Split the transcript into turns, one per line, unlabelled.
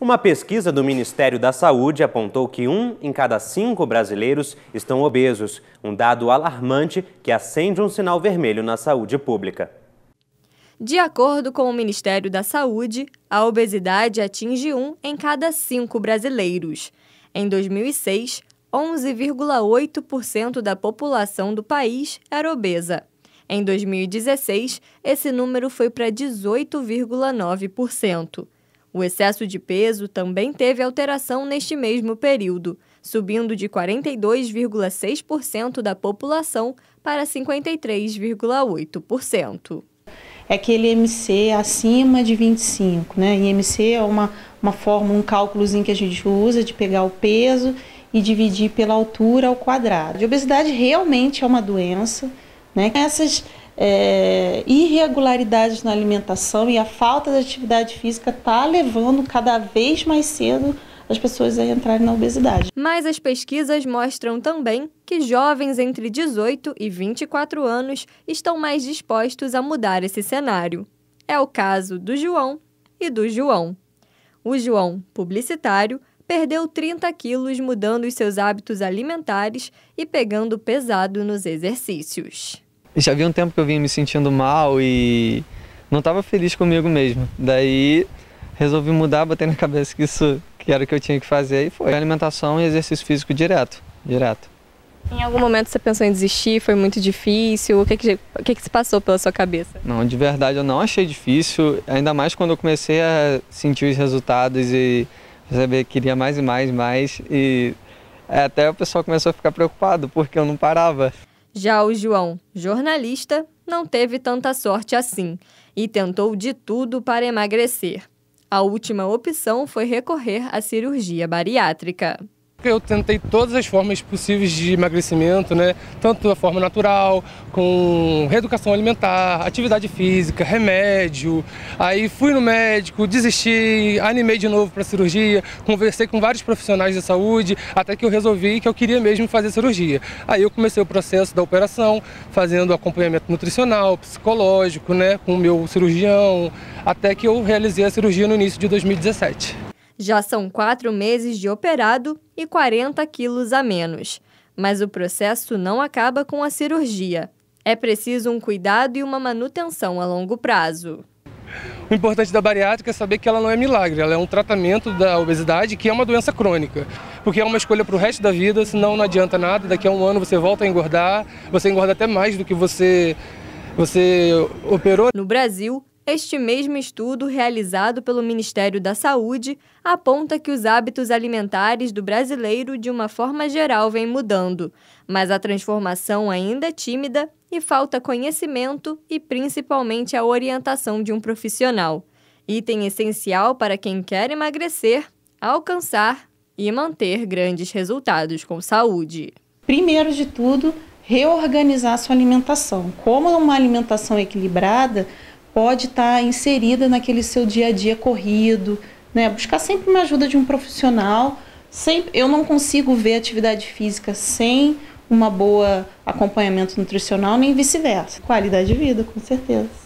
Uma pesquisa do Ministério da Saúde apontou que um em cada cinco brasileiros estão obesos, um dado alarmante que acende um sinal vermelho na saúde pública.
De acordo com o Ministério da Saúde, a obesidade atinge um em cada cinco brasileiros. Em 2006, 11,8% da população do país era obesa. Em 2016, esse número foi para 18,9%. O excesso de peso também teve alteração neste mesmo período, subindo de 42,6% da população para 53,8%.
É aquele MC acima de 25, né? IMC é uma, uma forma, um cálculozinho que a gente usa de pegar o peso e dividir pela altura ao quadrado. A obesidade realmente é uma doença, né? Essas é, irregularidades na alimentação e a falta de atividade física está levando cada vez mais cedo as pessoas a entrarem na obesidade.
Mas as pesquisas mostram também que jovens entre 18 e 24 anos estão mais dispostos a mudar esse cenário. É o caso do João e do João. O João, publicitário, perdeu 30 quilos mudando os seus hábitos alimentares e pegando pesado nos exercícios
já havia um tempo que eu vinha me sentindo mal e não estava feliz comigo mesmo. Daí resolvi mudar, botei na cabeça que isso que era o que eu tinha que fazer e foi alimentação e exercício físico direto, direto.
Em algum momento você pensou em desistir? Foi muito difícil? O que que, o que que se passou pela sua cabeça?
Não, de verdade eu não achei difícil, ainda mais quando eu comecei a sentir os resultados e perceber que queria mais e mais e mais e até o pessoal começou a ficar preocupado porque eu não parava.
Já o João, jornalista, não teve tanta sorte assim e tentou de tudo para emagrecer. A última opção foi recorrer à cirurgia bariátrica.
Eu tentei todas as formas possíveis de emagrecimento, né? Tanto a forma natural, com reeducação alimentar, atividade física, remédio. Aí fui no médico, desisti, animei de novo para a cirurgia, conversei com vários profissionais de saúde, até que eu resolvi que eu queria mesmo fazer cirurgia. Aí eu comecei o processo da operação, fazendo acompanhamento nutricional, psicológico, né, com o meu cirurgião, até que eu realizei a cirurgia no início de 2017.
Já são quatro meses de operado e 40 quilos a menos. Mas o processo não acaba com a cirurgia. É preciso um cuidado e uma manutenção a longo prazo.
O importante da bariátrica é saber que ela não é milagre, ela é um tratamento da obesidade que é uma doença crônica, porque é uma escolha para o resto da vida, senão não adianta nada, daqui a um ano você volta a engordar, você engorda até mais do que você, você operou. No Brasil,
este mesmo estudo, realizado pelo Ministério da Saúde, aponta que os hábitos alimentares do brasileiro, de uma forma geral, vem mudando, mas a transformação ainda é tímida e falta conhecimento e principalmente a orientação de um profissional. Item essencial para quem quer emagrecer, alcançar e manter grandes resultados com saúde.
Primeiro de tudo, reorganizar sua alimentação. Como uma alimentação equilibrada pode estar inserida naquele seu dia a dia corrido, né? Buscar sempre uma ajuda de um profissional. Sempre, eu não consigo ver atividade física sem uma boa acompanhamento nutricional nem vice-versa. Qualidade de vida, com certeza.